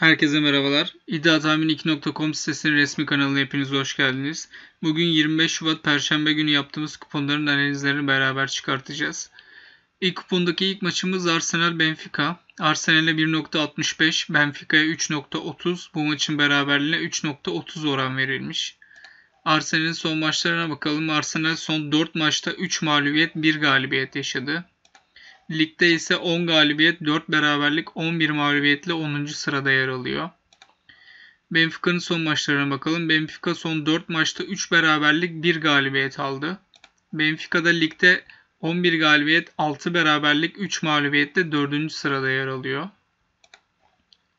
Herkese merhabalar. İddiatahmin2.com sitesinin resmi kanalına hepiniz hoş geldiniz. Bugün 25 Şubat Perşembe günü yaptığımız kuponların analizlerini beraber çıkartacağız. İlk kupondaki ilk maçımız Arsenal Benfica. Arsenal'e 1.65, Benfica'ya 3.30, bu maçın beraberliğine 3.30 oran verilmiş. Arsenal'in son maçlarına bakalım. Arsenal son 4 maçta 3 mağlubiyet, 1 galibiyet yaşadı. Ligde ise 10 galibiyet, 4 beraberlik, 11 mağlubiyetle 10. sırada yer alıyor. Benfica'nın son maçlarına bakalım. Benfica son 4 maçta 3 beraberlik, 1 galibiyet aldı. Benfica'da ligde 11 galibiyet, 6 beraberlik, 3 mağlubiyetle 4. sırada yer alıyor.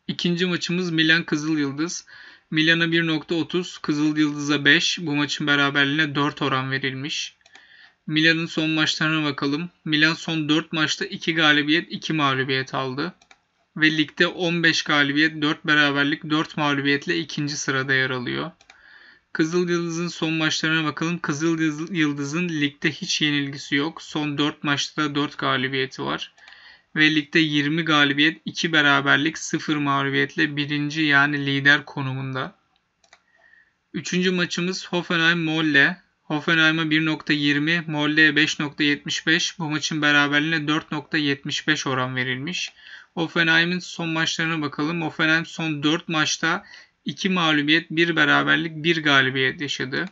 İkinci maçımız Milan Kızıl Yıldız. Milan'a 1.30, Kızıl Yıldız'a 5. Bu maçın beraberliğine 4 oran verilmiş. Milan'ın son maçlarına bakalım. Milan son 4 maçta 2 galibiyet 2 mağlubiyet aldı. Ve ligde 15 galibiyet 4 beraberlik 4 mağlubiyetle ikinci sırada yer alıyor. Kızıl Yıldız'ın son maçlarına bakalım. Kızıl Yıldız'ın ligde hiç yenilgisi yok. Son 4 maçta 4 galibiyeti var. Ve ligde 20 galibiyet 2 beraberlik 0 mağlubiyetle birinci yani lider konumunda. Üçüncü maçımız Hoffenheim Molle. Hoffenheim'a 1.20, Molle'ye 5.75, bu maçın beraberliğine 4.75 oran verilmiş. Hoffenheim'in son maçlarına bakalım. Hoffenheim son 4 maçta 2 mağlubiyet, 1 beraberlik, 1 galibiyet yaşadı.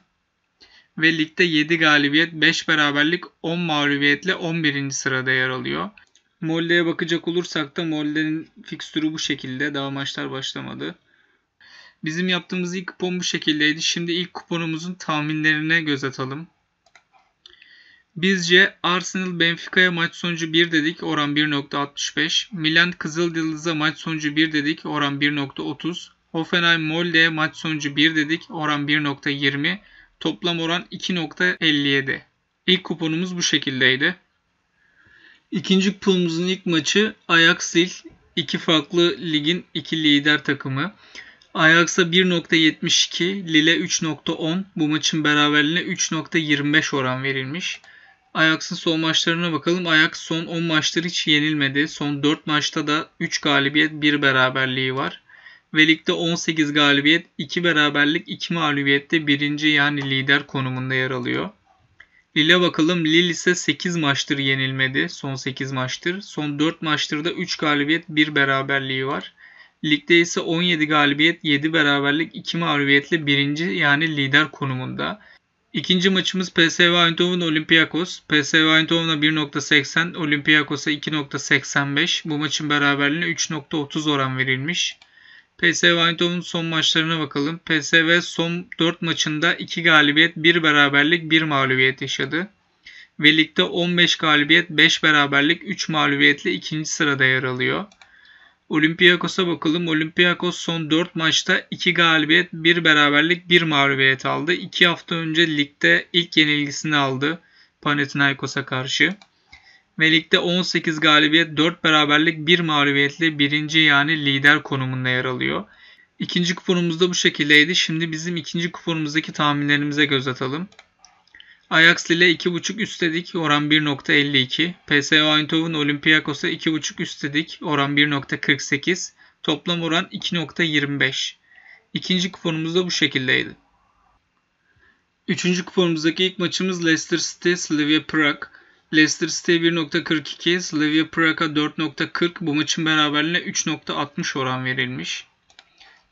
Ve ligde 7 galibiyet, 5 beraberlik, 10 mağlubiyetle 11. sırada yer alıyor. Molle'ye bakacak olursak da Molle'nin fikstürü bu şekilde. Daha maçlar başlamadı. Bizim yaptığımız ilk kupon bu şekildeydi. Şimdi ilk kuponumuzun tahminlerine göz atalım. Bizce Arsenal Benfica'ya maç sonucu 1 dedik oran 1.65. Milan Kızıldız'a maç sonucu 1 dedik oran 1.30. Hoffenheim Molde'ye maç sonucu 1 dedik oran 1.20. Toplam oran 2.57. İlk kuponumuz bu şekildeydi. İkinci kuponumuzun ilk maçı Ajax Lille. İki farklı ligin iki lider takımı. Ajax'a 1.72, Lille 3.10. Bu maçın beraberliğine 3.25 oran verilmiş. Ajax'ın son maçlarına bakalım. Ajax son 10 maçtır hiç yenilmedi. Son 4 maçta da 3 galibiyet 1 beraberliği var. Ve ligde 18 galibiyet, 2 beraberlik, 2 mağlubiyette 1. yani lider konumunda yer alıyor. Lille bakalım. Lille ise 8 maçtır yenilmedi. Son 8 maçtır. Son 4 maçtır da 3 galibiyet 1 beraberliği var. Ligde ise 17 galibiyet, 7 beraberlik, 2 mağlubiyetle birinci yani lider konumunda. İkinci maçımız PSV Eindhoven Olympiakos. PSV Eindhoven'a 1.80, Olympiakos'a 2.85. Bu maçın beraberliğine 3.30 oran verilmiş. PSV Eindhoven'un son maçlarına bakalım. PSV son 4 maçında 2 galibiyet, 1 beraberlik, 1 mağlubiyet yaşadı. Ve ligde 15 galibiyet, 5 beraberlik, 3 mağlubiyetle ikinci sırada yer alıyor. Olympiakos'a bakalım. Olympiakos son 4 maçta 2 galibiyet, 1 beraberlik, 1 mağlubiyet aldı. 2 hafta önce ligde ilk yenilgisini aldı Panathinaikos'a karşı. Ve ligde 18 galibiyet, 4 beraberlik, 1 mağlubiyetle birinci yani lider konumunda yer alıyor. İkinci kuponumuz da bu şekildeydi. Şimdi bizim ikinci kuponumuzdaki tahminlerimize göz atalım. Ajax Lille 2.5 üst dedik. Oran 1.52. PSV Eindhoven Olympiakos'a 2.5 üst dedik. Oran 1.48. Toplam oran 2.25. İkinci kuponumuz da bu şekildeydi. Üçüncü kuponumuzdaki ilk maçımız Leicester City Slavia Prag. Leicester City 1.42, Slavia Prag'a 4.40 bu maçın beraberliğine 3.60 oran verilmiş.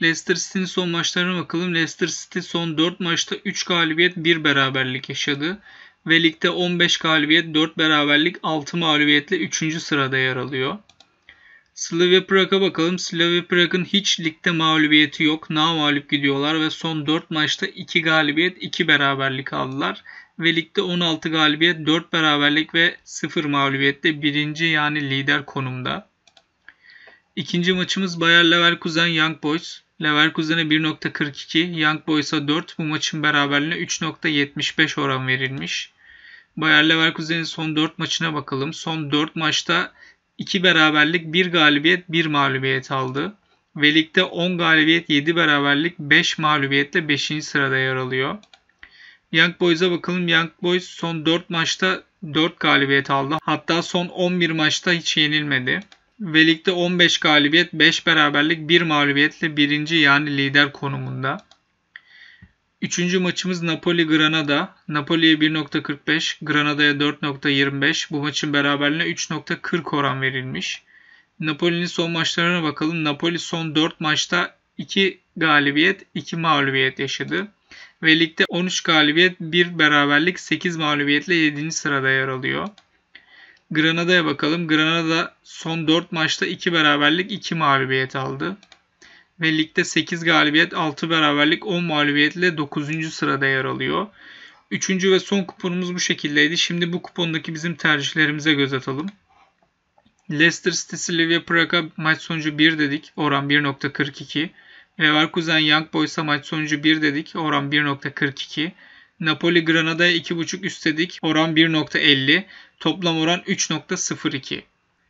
Leicester City'nin son maçlarına bakalım. Leicester City son 4 maçta 3 galibiyet 1 beraberlik yaşadı. Ve ligde 15 galibiyet 4 beraberlik 6 mağlubiyetle 3. sırada yer alıyor. Slavia Prag'a bakalım. Slavia Prag'ın hiç ligde mağlubiyeti yok. Na mağlup gidiyorlar ve son 4 maçta 2 galibiyet 2 beraberlik aldılar. Ve ligde 16 galibiyet 4 beraberlik ve 0 mağlubiyetle 1. yani lider konumda. İkinci maçımız Bayer Leverkusen Young Boys. Leverkusen'e 1.42, Young Boys'a 4. Bu maçın beraberliğine 3.75 oran verilmiş. Bayer Leverkusen'in son 4 maçına bakalım. Son 4 maçta 2 beraberlik, 1 galibiyet, 1 mağlubiyet aldı. Ve ligde 10 galibiyet, 7 beraberlik, 5 mağlubiyetle 5. sırada yer alıyor. Young Boys'a bakalım. Young Boys son 4 maçta 4 galibiyet aldı. Hatta son 11 maçta hiç yenilmedi ve ligde 15 galibiyet, 5 beraberlik, 1 mağlubiyetle birinci yani lider konumunda. Üçüncü maçımız Napoli-Granada. Napoli'ye 1.45, Granada'ya 4.25. Bu maçın beraberliğine 3.40 oran verilmiş. Napoli'nin son maçlarına bakalım. Napoli son 4 maçta 2 galibiyet, 2 mağlubiyet yaşadı. Ve ligde 13 galibiyet, 1 beraberlik, 8 mağlubiyetle 7. sırada yer alıyor. Granada'ya bakalım. Granada son 4 maçta 2 beraberlik 2 mağlubiyet aldı. Ve ligde 8 galibiyet 6 beraberlik 10 mağlubiyetle 9. sırada yer alıyor. Üçüncü ve son kuponumuz bu şekildeydi. Şimdi bu kupondaki bizim tercihlerimize göz atalım. Leicester City Silivya Praga maç sonucu 1 dedik. Oran 1.42. Leverkusen Young Boys'a maç sonucu 1 dedik. Oran 1.42. Napoli Granada'ya 2.5 üstledik. Oran 1.50. Toplam oran 3.02.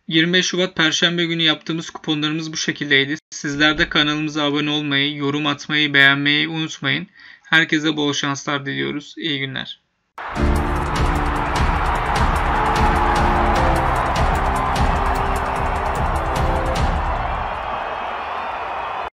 25 Şubat Perşembe günü yaptığımız kuponlarımız bu şekildeydi. Sizler de kanalımıza abone olmayı, yorum atmayı, beğenmeyi unutmayın. Herkese bol şanslar diliyoruz. İyi günler. Müzik